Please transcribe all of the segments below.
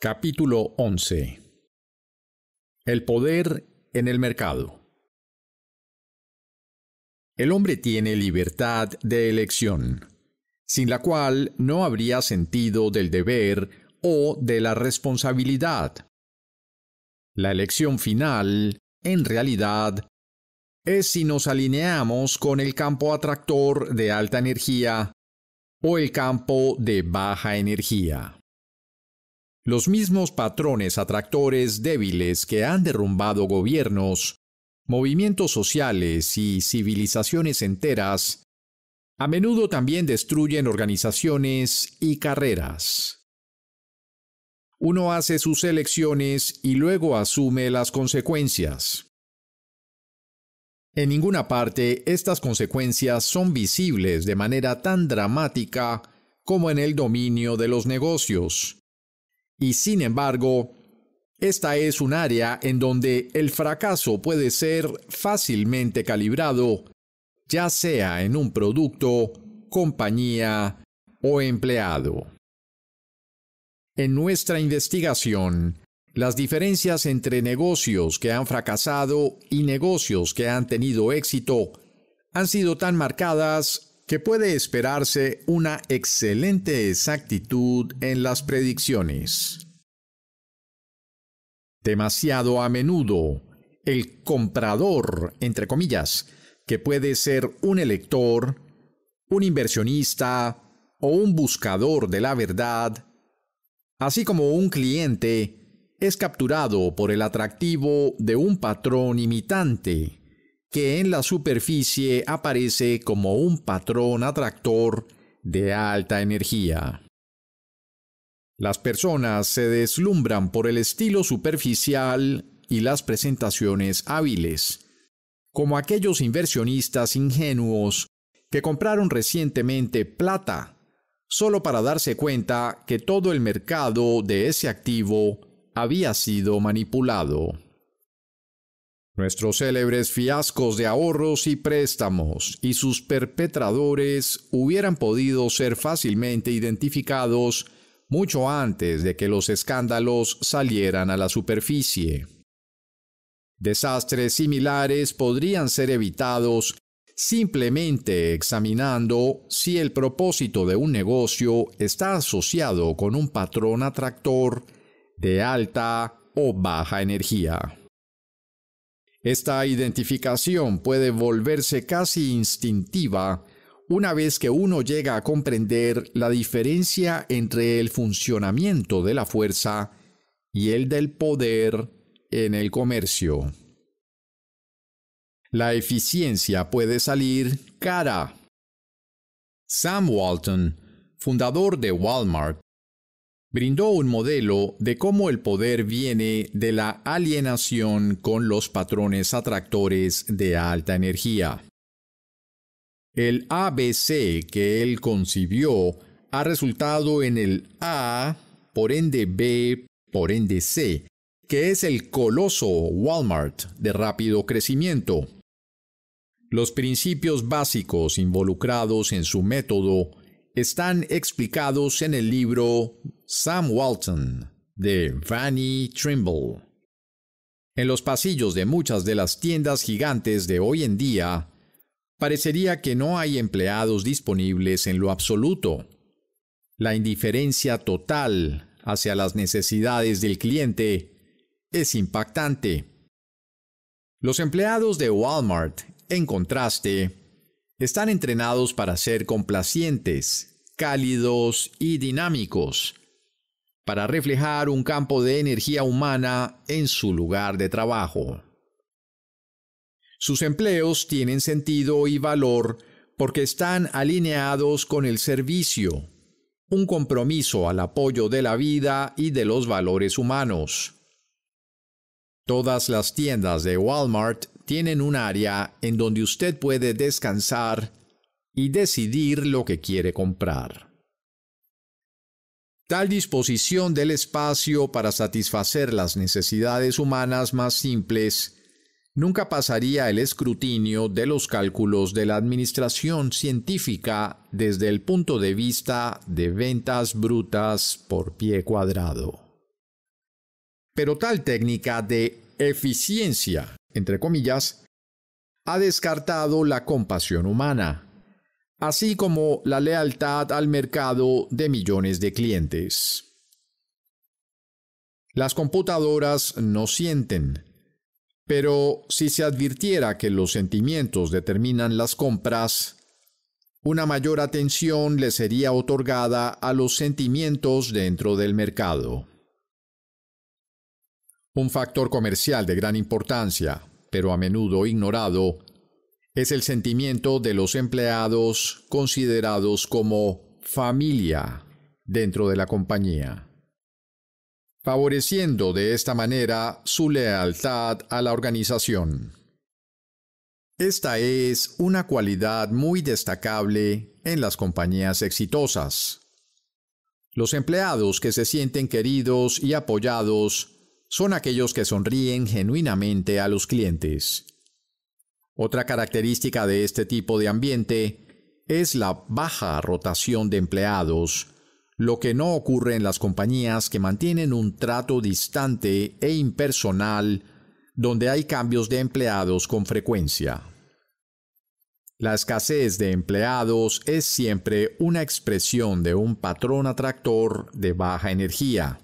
Capítulo 11 El poder en el mercado El hombre tiene libertad de elección, sin la cual no habría sentido del deber o de la responsabilidad. La elección final, en realidad, es si nos alineamos con el campo atractor de alta energía o el campo de baja energía los mismos patrones atractores débiles que han derrumbado gobiernos, movimientos sociales y civilizaciones enteras, a menudo también destruyen organizaciones y carreras. Uno hace sus elecciones y luego asume las consecuencias. En ninguna parte estas consecuencias son visibles de manera tan dramática como en el dominio de los negocios y sin embargo, esta es un área en donde el fracaso puede ser fácilmente calibrado, ya sea en un producto, compañía o empleado. En nuestra investigación, las diferencias entre negocios que han fracasado y negocios que han tenido éxito han sido tan marcadas que puede esperarse una excelente exactitud en las predicciones. Demasiado a menudo, el comprador, entre comillas, que puede ser un elector, un inversionista o un buscador de la verdad, así como un cliente, es capturado por el atractivo de un patrón imitante, que en la superficie aparece como un patrón atractor de alta energía. Las personas se deslumbran por el estilo superficial y las presentaciones hábiles, como aquellos inversionistas ingenuos que compraron recientemente plata, solo para darse cuenta que todo el mercado de ese activo había sido manipulado. Nuestros célebres fiascos de ahorros y préstamos y sus perpetradores hubieran podido ser fácilmente identificados mucho antes de que los escándalos salieran a la superficie. Desastres similares podrían ser evitados simplemente examinando si el propósito de un negocio está asociado con un patrón atractor de alta o baja energía. Esta identificación puede volverse casi instintiva una vez que uno llega a comprender la diferencia entre el funcionamiento de la fuerza y el del poder en el comercio. La eficiencia puede salir cara. Sam Walton, fundador de Walmart, brindó un modelo de cómo el poder viene de la alienación con los patrones atractores de alta energía. El ABC que él concibió ha resultado en el A, por ende B, por ende C, que es el coloso Walmart de rápido crecimiento. Los principios básicos involucrados en su método están explicados en el libro Sam Walton de Vanny Trimble. En los pasillos de muchas de las tiendas gigantes de hoy en día, parecería que no hay empleados disponibles en lo absoluto. La indiferencia total hacia las necesidades del cliente es impactante. Los empleados de Walmart, en contraste, están entrenados para ser complacientes, cálidos y dinámicos, para reflejar un campo de energía humana en su lugar de trabajo. Sus empleos tienen sentido y valor porque están alineados con el servicio, un compromiso al apoyo de la vida y de los valores humanos. Todas las tiendas de Walmart tienen un área en donde usted puede descansar y decidir lo que quiere comprar. Tal disposición del espacio para satisfacer las necesidades humanas más simples nunca pasaría el escrutinio de los cálculos de la administración científica desde el punto de vista de ventas brutas por pie cuadrado. Pero tal técnica de eficiencia, entre comillas, ha descartado la compasión humana, así como la lealtad al mercado de millones de clientes. Las computadoras no sienten, pero si se advirtiera que los sentimientos determinan las compras, una mayor atención le sería otorgada a los sentimientos dentro del mercado. Un factor comercial de gran importancia, pero a menudo ignorado, es el sentimiento de los empleados considerados como familia dentro de la compañía, favoreciendo de esta manera su lealtad a la organización. Esta es una cualidad muy destacable en las compañías exitosas. Los empleados que se sienten queridos y apoyados son aquellos que sonríen genuinamente a los clientes otra característica de este tipo de ambiente es la baja rotación de empleados, lo que no ocurre en las compañías que mantienen un trato distante e impersonal, donde hay cambios de empleados con frecuencia. La escasez de empleados es siempre una expresión de un patrón atractor de baja energía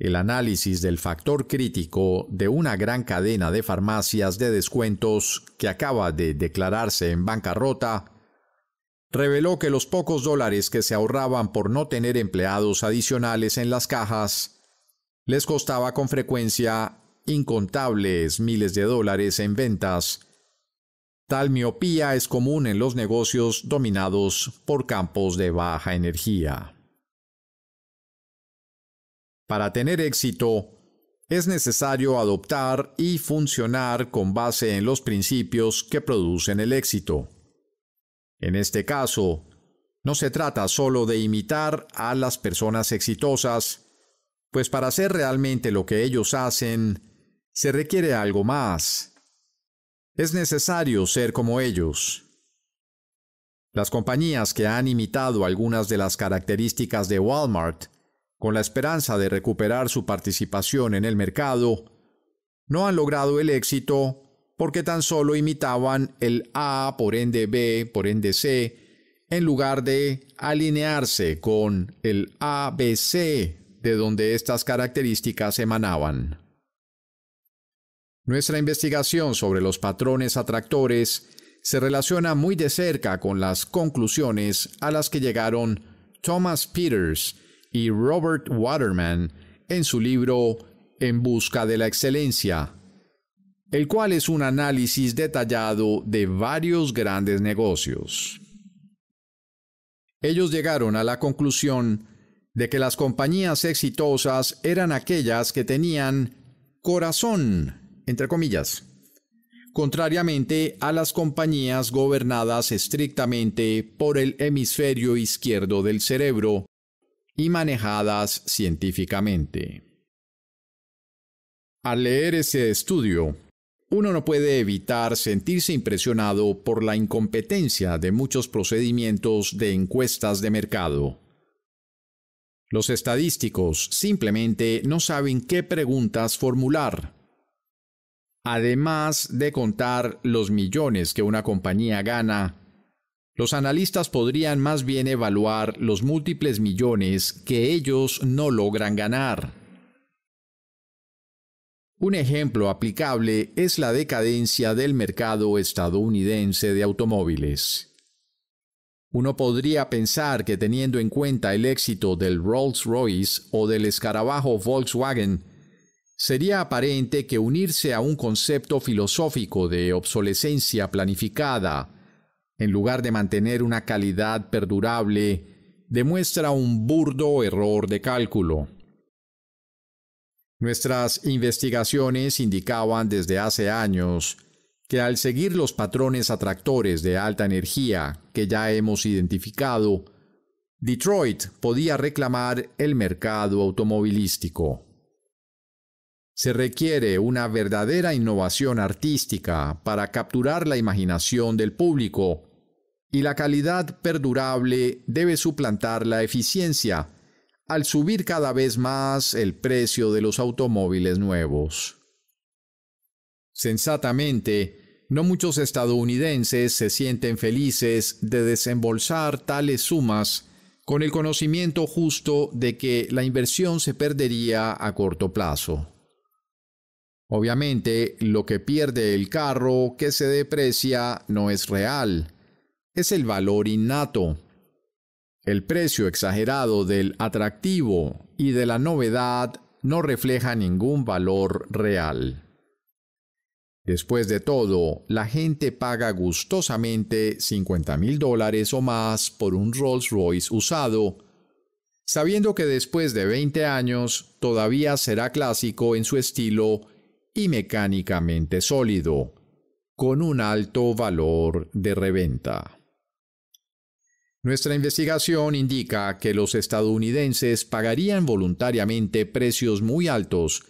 el análisis del factor crítico de una gran cadena de farmacias de descuentos que acaba de declararse en bancarrota, reveló que los pocos dólares que se ahorraban por no tener empleados adicionales en las cajas les costaba con frecuencia incontables miles de dólares en ventas. Tal miopía es común en los negocios dominados por campos de baja energía. Para tener éxito, es necesario adoptar y funcionar con base en los principios que producen el éxito. En este caso, no se trata solo de imitar a las personas exitosas, pues para hacer realmente lo que ellos hacen, se requiere algo más. Es necesario ser como ellos. Las compañías que han imitado algunas de las características de Walmart con la esperanza de recuperar su participación en el mercado, no han logrado el éxito porque tan solo imitaban el A por ende B por ende C en lugar de alinearse con el ABC de donde estas características emanaban. Nuestra investigación sobre los patrones atractores se relaciona muy de cerca con las conclusiones a las que llegaron Thomas Peters y Robert Waterman en su libro En Busca de la Excelencia, el cual es un análisis detallado de varios grandes negocios. Ellos llegaron a la conclusión de que las compañías exitosas eran aquellas que tenían corazón, entre comillas, contrariamente a las compañías gobernadas estrictamente por el hemisferio izquierdo del cerebro, y manejadas científicamente. Al leer ese estudio, uno no puede evitar sentirse impresionado por la incompetencia de muchos procedimientos de encuestas de mercado. Los estadísticos simplemente no saben qué preguntas formular. Además de contar los millones que una compañía gana los analistas podrían más bien evaluar los múltiples millones que ellos no logran ganar. Un ejemplo aplicable es la decadencia del mercado estadounidense de automóviles. Uno podría pensar que teniendo en cuenta el éxito del Rolls-Royce o del escarabajo Volkswagen, sería aparente que unirse a un concepto filosófico de obsolescencia planificada en lugar de mantener una calidad perdurable, demuestra un burdo error de cálculo. Nuestras investigaciones indicaban desde hace años que al seguir los patrones atractores de alta energía que ya hemos identificado, Detroit podía reclamar el mercado automovilístico. Se requiere una verdadera innovación artística para capturar la imaginación del público y la calidad perdurable debe suplantar la eficiencia, al subir cada vez más el precio de los automóviles nuevos. Sensatamente, no muchos estadounidenses se sienten felices de desembolsar tales sumas con el conocimiento justo de que la inversión se perdería a corto plazo. Obviamente, lo que pierde el carro que se deprecia no es real, es el valor innato, el precio exagerado del atractivo y de la novedad no refleja ningún valor real. Después de todo, la gente paga gustosamente $50,000 mil dólares o más por un Rolls Royce usado, sabiendo que después de 20 años todavía será clásico en su estilo y mecánicamente sólido, con un alto valor de reventa. Nuestra investigación indica que los estadounidenses pagarían voluntariamente precios muy altos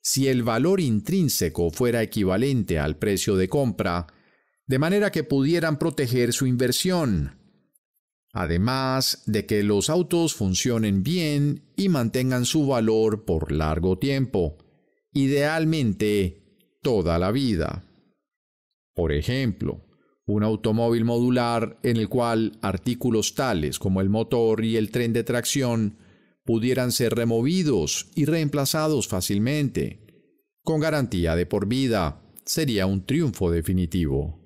si el valor intrínseco fuera equivalente al precio de compra, de manera que pudieran proteger su inversión, además de que los autos funcionen bien y mantengan su valor por largo tiempo, idealmente toda la vida. Por ejemplo, un automóvil modular en el cual artículos tales como el motor y el tren de tracción pudieran ser removidos y reemplazados fácilmente. Con garantía de por vida, sería un triunfo definitivo.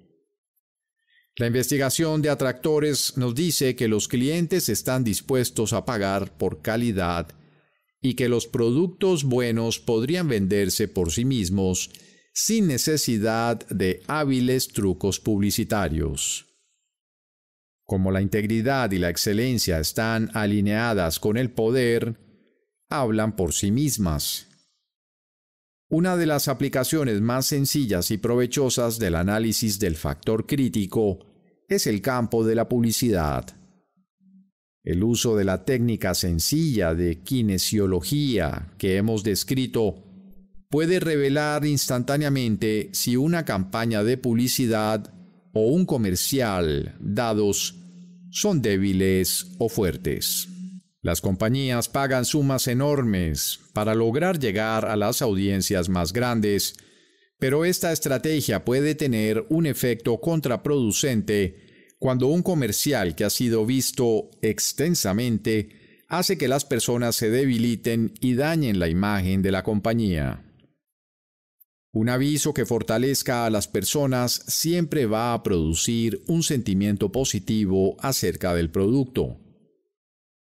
La investigación de atractores nos dice que los clientes están dispuestos a pagar por calidad y que los productos buenos podrían venderse por sí mismos sin necesidad de hábiles trucos publicitarios. Como la integridad y la excelencia están alineadas con el poder, hablan por sí mismas. Una de las aplicaciones más sencillas y provechosas del análisis del factor crítico es el campo de la publicidad. El uso de la técnica sencilla de kinesiología que hemos descrito puede revelar instantáneamente si una campaña de publicidad o un comercial dados son débiles o fuertes. Las compañías pagan sumas enormes para lograr llegar a las audiencias más grandes, pero esta estrategia puede tener un efecto contraproducente cuando un comercial que ha sido visto extensamente hace que las personas se debiliten y dañen la imagen de la compañía. Un aviso que fortalezca a las personas siempre va a producir un sentimiento positivo acerca del producto.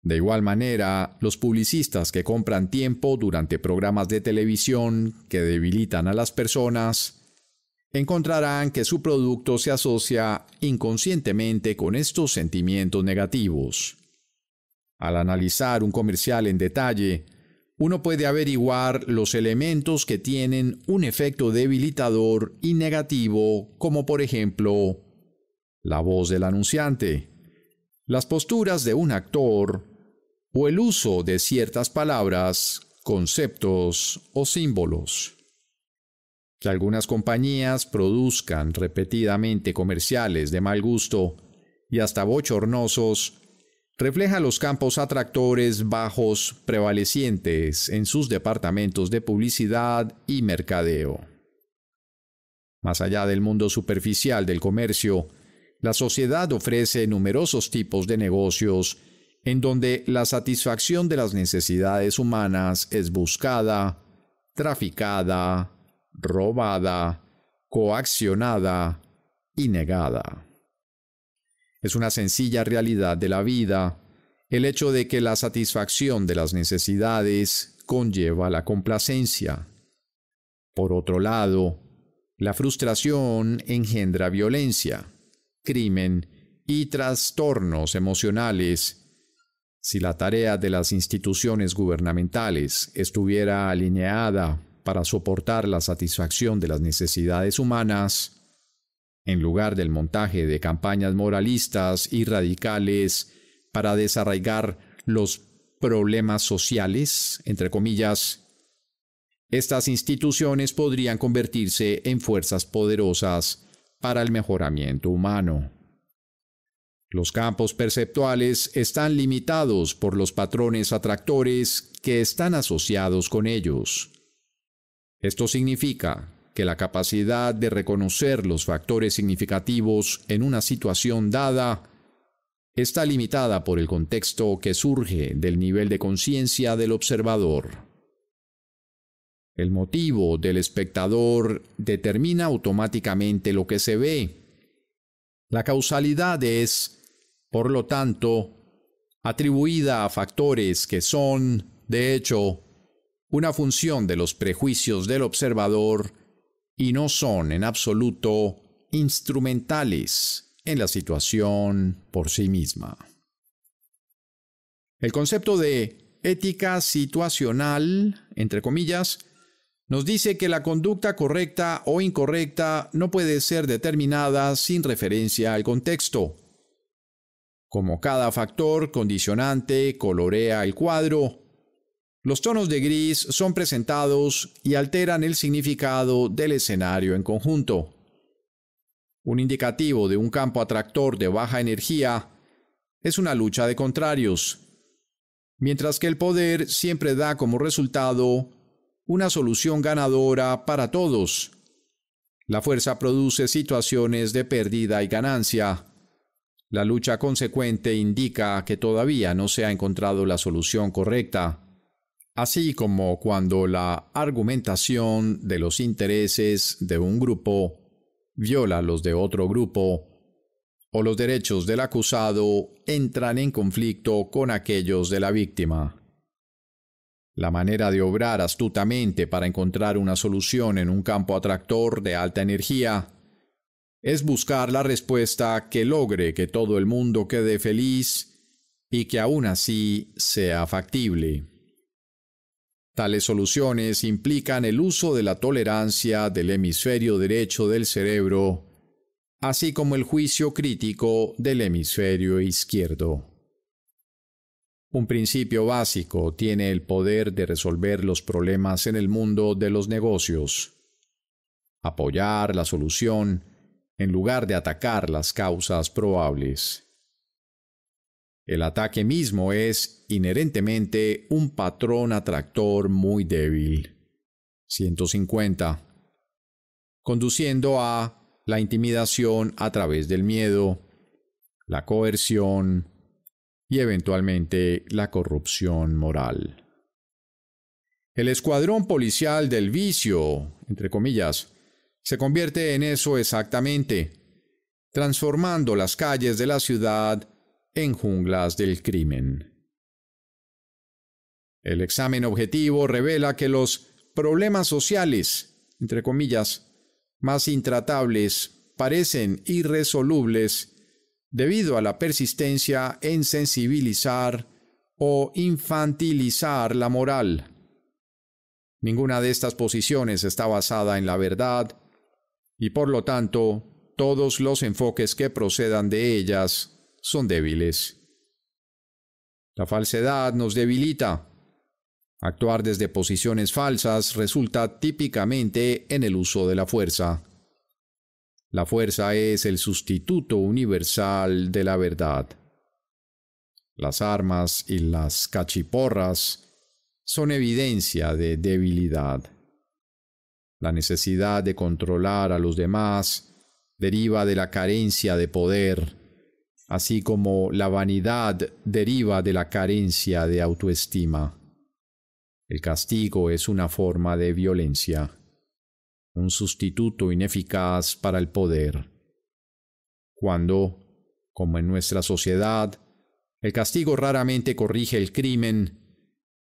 De igual manera, los publicistas que compran tiempo durante programas de televisión que debilitan a las personas, encontrarán que su producto se asocia inconscientemente con estos sentimientos negativos. Al analizar un comercial en detalle, uno puede averiguar los elementos que tienen un efecto debilitador y negativo, como por ejemplo la voz del anunciante, las posturas de un actor o el uso de ciertas palabras, conceptos o símbolos. Que algunas compañías produzcan repetidamente comerciales de mal gusto y hasta bochornosos refleja los campos atractores bajos prevalecientes en sus departamentos de publicidad y mercadeo. Más allá del mundo superficial del comercio, la sociedad ofrece numerosos tipos de negocios en donde la satisfacción de las necesidades humanas es buscada, traficada, robada, coaccionada y negada. Es una sencilla realidad de la vida, el hecho de que la satisfacción de las necesidades conlleva la complacencia. Por otro lado, la frustración engendra violencia, crimen y trastornos emocionales. Si la tarea de las instituciones gubernamentales estuviera alineada para soportar la satisfacción de las necesidades humanas, en lugar del montaje de campañas moralistas y radicales para desarraigar los problemas sociales, entre comillas, estas instituciones podrían convertirse en fuerzas poderosas para el mejoramiento humano. Los campos perceptuales están limitados por los patrones atractores que están asociados con ellos. Esto significa que la capacidad de reconocer los factores significativos en una situación dada está limitada por el contexto que surge del nivel de conciencia del observador. El motivo del espectador determina automáticamente lo que se ve. La causalidad es, por lo tanto, atribuida a factores que son, de hecho, una función de los prejuicios del observador y no son en absoluto instrumentales en la situación por sí misma. El concepto de ética situacional, entre comillas, nos dice que la conducta correcta o incorrecta no puede ser determinada sin referencia al contexto. Como cada factor condicionante colorea el cuadro, los tonos de gris son presentados y alteran el significado del escenario en conjunto. Un indicativo de un campo atractor de baja energía es una lucha de contrarios, mientras que el poder siempre da como resultado una solución ganadora para todos. La fuerza produce situaciones de pérdida y ganancia. La lucha consecuente indica que todavía no se ha encontrado la solución correcta así como cuando la argumentación de los intereses de un grupo viola los de otro grupo, o los derechos del acusado entran en conflicto con aquellos de la víctima. La manera de obrar astutamente para encontrar una solución en un campo atractor de alta energía es buscar la respuesta que logre que todo el mundo quede feliz y que aún así sea factible. Tales soluciones implican el uso de la tolerancia del hemisferio derecho del cerebro, así como el juicio crítico del hemisferio izquierdo. Un principio básico tiene el poder de resolver los problemas en el mundo de los negocios. Apoyar la solución en lugar de atacar las causas probables. El ataque mismo es inherentemente un patrón atractor muy débil. 150. Conduciendo a la intimidación a través del miedo, la coerción y eventualmente la corrupción moral. El escuadrón policial del vicio, entre comillas, se convierte en eso exactamente, transformando las calles de la ciudad en junglas del crimen. El examen objetivo revela que los problemas sociales, entre comillas, más intratables parecen irresolubles debido a la persistencia en sensibilizar o infantilizar la moral. Ninguna de estas posiciones está basada en la verdad y por lo tanto todos los enfoques que procedan de ellas son débiles. La falsedad nos debilita. Actuar desde posiciones falsas resulta típicamente en el uso de la fuerza. La fuerza es el sustituto universal de la verdad. Las armas y las cachiporras son evidencia de debilidad. La necesidad de controlar a los demás deriva de la carencia de poder así como la vanidad deriva de la carencia de autoestima. El castigo es una forma de violencia, un sustituto ineficaz para el poder. Cuando, como en nuestra sociedad, el castigo raramente corrige el crimen,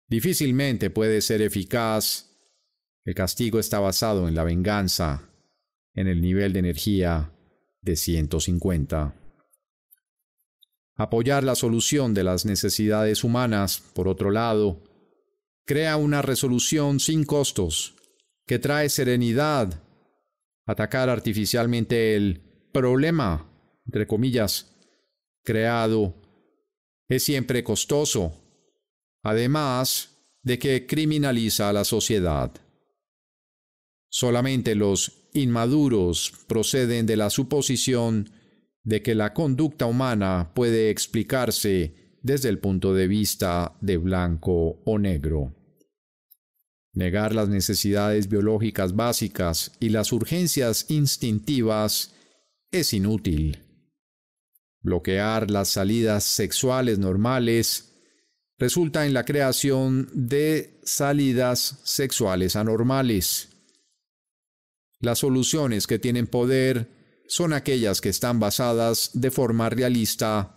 difícilmente puede ser eficaz, el castigo está basado en la venganza, en el nivel de energía de 150 apoyar la solución de las necesidades humanas, por otro lado, crea una resolución sin costos, que trae serenidad, atacar artificialmente el problema, entre comillas, creado, es siempre costoso, además de que criminaliza a la sociedad. Solamente los inmaduros proceden de la suposición de que la conducta humana puede explicarse desde el punto de vista de blanco o negro. Negar las necesidades biológicas básicas y las urgencias instintivas es inútil. Bloquear las salidas sexuales normales resulta en la creación de salidas sexuales anormales. Las soluciones que tienen poder son aquellas que están basadas de forma realista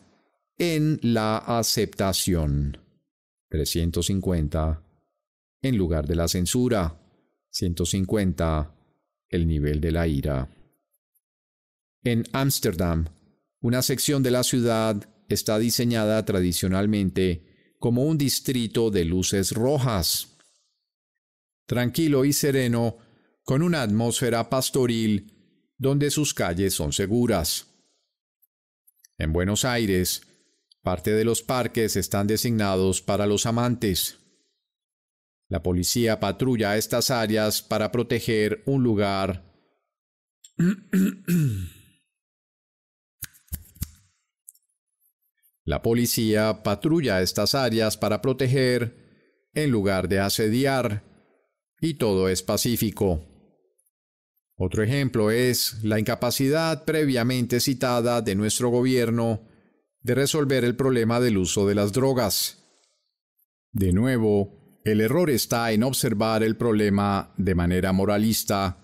en la aceptación. 350. En lugar de la censura. 150. El nivel de la ira. En Ámsterdam, una sección de la ciudad está diseñada tradicionalmente como un distrito de luces rojas. Tranquilo y sereno, con una atmósfera pastoril donde sus calles son seguras. En Buenos Aires, parte de los parques están designados para los amantes. La policía patrulla estas áreas para proteger un lugar La policía patrulla estas áreas para proteger en lugar de asediar, y todo es pacífico. Otro ejemplo es la incapacidad previamente citada de nuestro gobierno de resolver el problema del uso de las drogas. De nuevo, el error está en observar el problema de manera moralista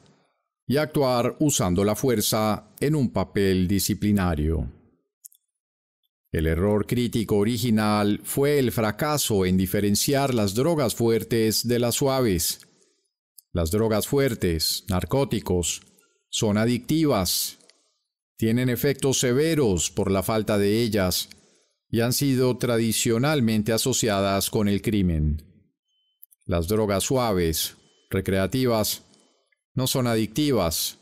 y actuar usando la fuerza en un papel disciplinario. El error crítico original fue el fracaso en diferenciar las drogas fuertes de las suaves las drogas fuertes, narcóticos, son adictivas, tienen efectos severos por la falta de ellas y han sido tradicionalmente asociadas con el crimen. Las drogas suaves, recreativas, no son adictivas.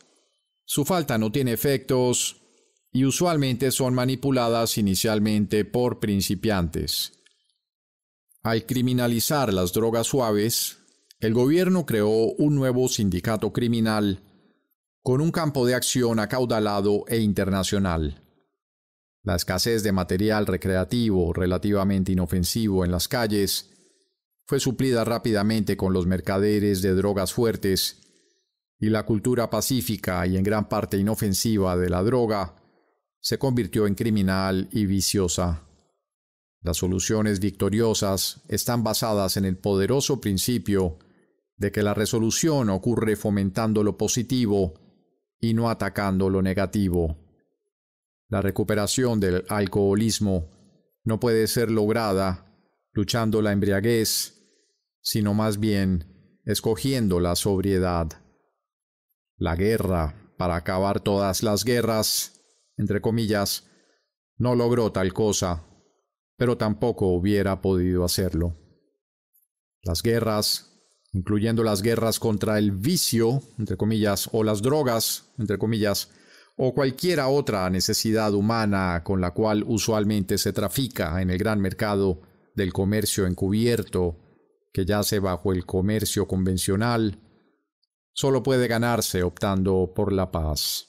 Su falta no tiene efectos y usualmente son manipuladas inicialmente por principiantes. Al criminalizar las drogas suaves, el gobierno creó un nuevo sindicato criminal con un campo de acción acaudalado e internacional. La escasez de material recreativo relativamente inofensivo en las calles fue suplida rápidamente con los mercaderes de drogas fuertes y la cultura pacífica y en gran parte inofensiva de la droga se convirtió en criminal y viciosa. Las soluciones victoriosas están basadas en el poderoso principio de que la resolución ocurre fomentando lo positivo y no atacando lo negativo. La recuperación del alcoholismo no puede ser lograda luchando la embriaguez, sino más bien escogiendo la sobriedad. La guerra, para acabar todas las guerras, entre comillas, no logró tal cosa, pero tampoco hubiera podido hacerlo. Las guerras incluyendo las guerras contra el vicio, entre comillas, o las drogas, entre comillas, o cualquiera otra necesidad humana con la cual usualmente se trafica en el gran mercado del comercio encubierto, que yace bajo el comercio convencional, solo puede ganarse optando por la paz.